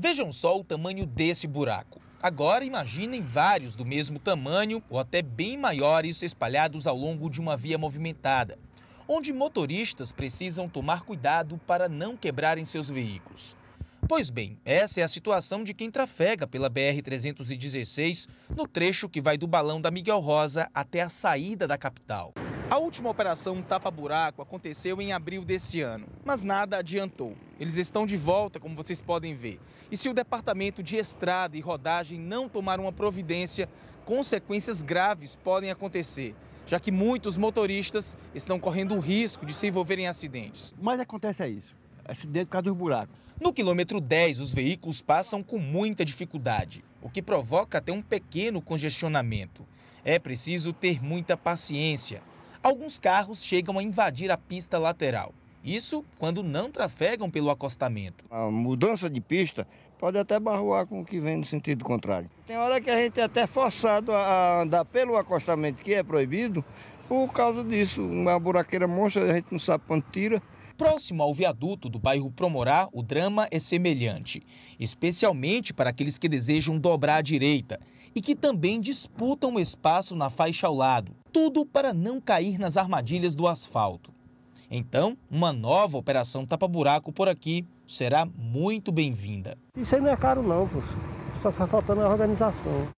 Vejam só o tamanho desse buraco. Agora imaginem vários do mesmo tamanho ou até bem maiores espalhados ao longo de uma via movimentada, onde motoristas precisam tomar cuidado para não quebrarem seus veículos. Pois bem, essa é a situação de quem trafega pela BR-316 no trecho que vai do Balão da Miguel Rosa até a saída da capital. A última operação tapa-buraco aconteceu em abril desse ano, mas nada adiantou. Eles estão de volta, como vocês podem ver. E se o Departamento de Estrada e Rodagem não tomar uma providência, consequências graves podem acontecer, já que muitos motoristas estão correndo o risco de se envolverem em acidentes. Mas acontece é isso, acidente por causa dos buracos. No quilômetro 10, os veículos passam com muita dificuldade, o que provoca até um pequeno congestionamento. É preciso ter muita paciência alguns carros chegam a invadir a pista lateral. Isso quando não trafegam pelo acostamento. A mudança de pista pode até barroar com o que vem no sentido contrário. Tem hora que a gente é até forçado a andar pelo acostamento, que é proibido, por causa disso. Uma buraqueira monstra, a gente não sabe quando tira. Próximo ao viaduto do bairro Promorá, o drama é semelhante, especialmente para aqueles que desejam dobrar à direita e que também disputam espaço na faixa ao lado tudo para não cair nas armadilhas do asfalto. Então, uma nova operação tapa-buraco por aqui será muito bem-vinda. Isso aí não é caro não, pô. só está faltando a organização.